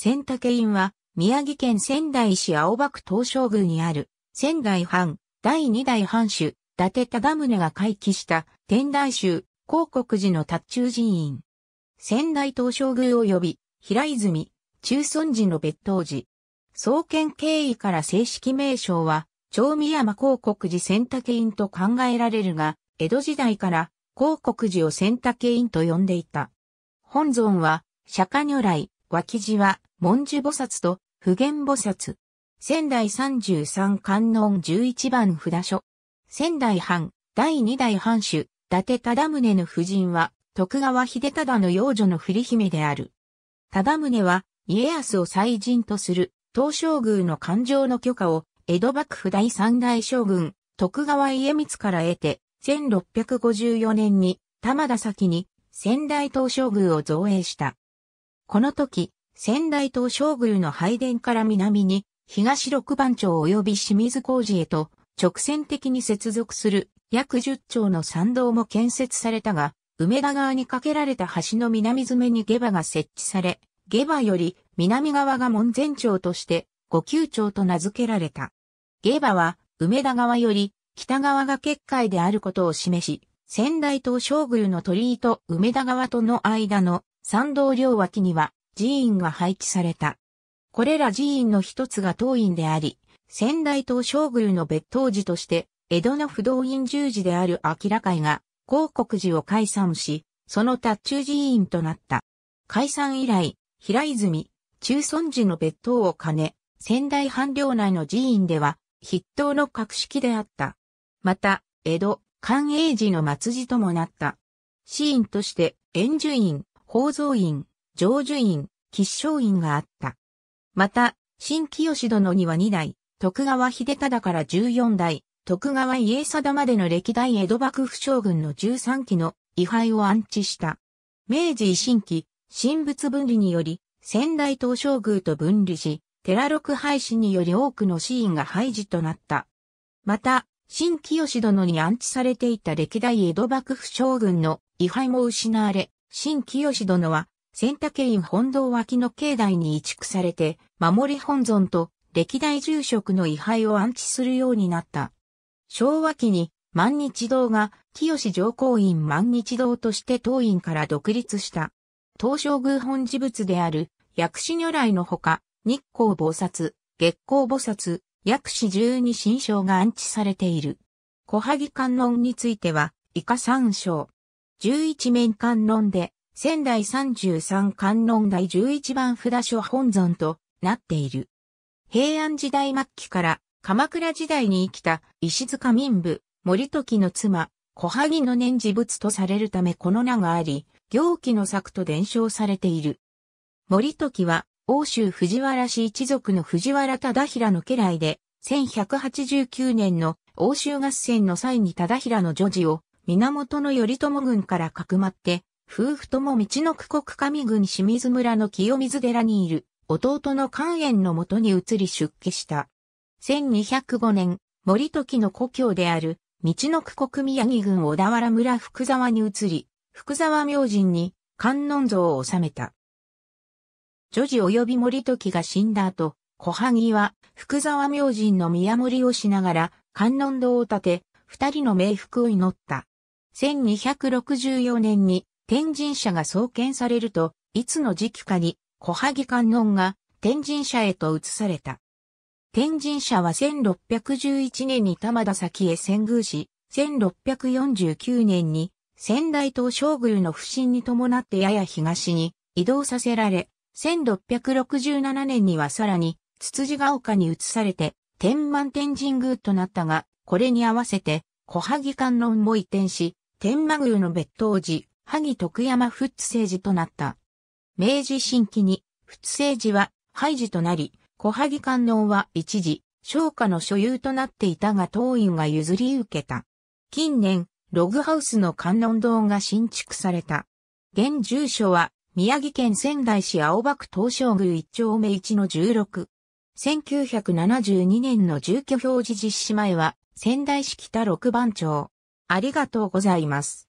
千武院は、宮城県仙台市青葉区東照宮にある、仙台藩、第二代藩主、伊達忠宗が回帰した天台宗、広国寺の達中寺院。仙台東照宮及び、平泉、中村寺の別当寺。創建経緯から正式名称は、長宮山広国寺仙竹院と考えられるが、江戸時代から広国寺を仙竹院と呼んでいた。本尊は、釈迦如来、脇寺は文殊菩薩と普賢菩薩。仙台33観音11番札所。仙台藩第2代藩主、伊達忠宗の夫人は徳川秀忠の幼女の振姫である。忠宗は家康を祭人とする東照宮の勘定の許可を江戸幕府第三代将軍徳川家光から得て1654年に玉田先に仙台東照宮を造営した。この時、仙台島照宮の拝殿から南に、東六番町及び清水工事へと直線的に接続する約10丁の参道も建設されたが、梅田側に架けられた橋の南詰めに下馬が設置され、下馬より南側が門前町として五九町と名付けられた。下馬は梅田側より北側が結界であることを示し、仙台島照宮の鳥居と梅田側との間の参道両脇には寺院が配置された。これら寺院の一つが当院であり、仙台東照宮の別当寺として、江戸の不動院十字である明ら会が、広国寺を解散し、その達中寺院となった。解散以来、平泉、中村寺の別当を兼ね、仙台藩領内の寺院では、筆頭の格式であった。また、江戸、寛永寺の末寺ともなった。寺院として、円寿院、宝蔵院、成樹院、吉祥院があった。また、新清殿には2代、徳川秀忠から14代、徳川家定までの歴代江戸幕府将軍の13期の位牌を安置した。明治維新期、神仏分離により、仙台東照宮と分離し、寺六廃止により多くの寺院が廃寺となった。また、新清殿に安置されていた歴代江戸幕府将軍の位牌も失われ、新清殿は、千武院本堂脇の境内に移築されて、守り本尊と歴代住職の位牌を安置するようになった。昭和期に万日堂が清上皇院万日堂として当院から独立した。東照宮本寺仏である薬師如来のほか、日光菩薩、月光菩薩、薬師十二神将が安置されている。小萩観音については、以下三章。11面観音で、仙台33観音台11番札所本尊となっている。平安時代末期から鎌倉時代に生きた石塚民部、森時の妻、小萩の年次仏とされるためこの名があり、行基の作と伝承されている。森時は、欧州藤原氏一族の藤原忠平の家来で、1189年の欧州合戦の際に忠平の女児を源頼朝軍からかくまって、夫婦とも道の区国上郡清水村の清水寺にいる弟の関縁のもとに移り出家した。1205年、森時の故郷である、道の区国宮城郡小田原村福沢に移り、福沢明神に観音像を収めた。女児及び森時が死んだ後、小萩は福沢明神の宮守をしながら観音堂を建て、二人の冥福を祈った。1264年に天神社が創建されると、いつの時期かに小萩観音が天神社へと移された。天神社は1611年に玉田先へ遷宮し、1649年に仙台東将宮の不審に伴ってやや東に移動させられ、1667年にはさらに、筒子が丘に移されて、天満天神宮となったが、これに合わせて、小萩観音も移転し、天満宮の別当寺、萩徳山仏政寺となった。明治新期に、仏政寺は廃寺となり、小萩観音は一時、商家の所有となっていたが当院が譲り受けた。近年、ログハウスの観音堂が新築された。現住所は、宮城県仙台市青葉区東照宮一丁目1の16。1972年の住居表示実施前は、仙台市北六番町。ありがとうございます。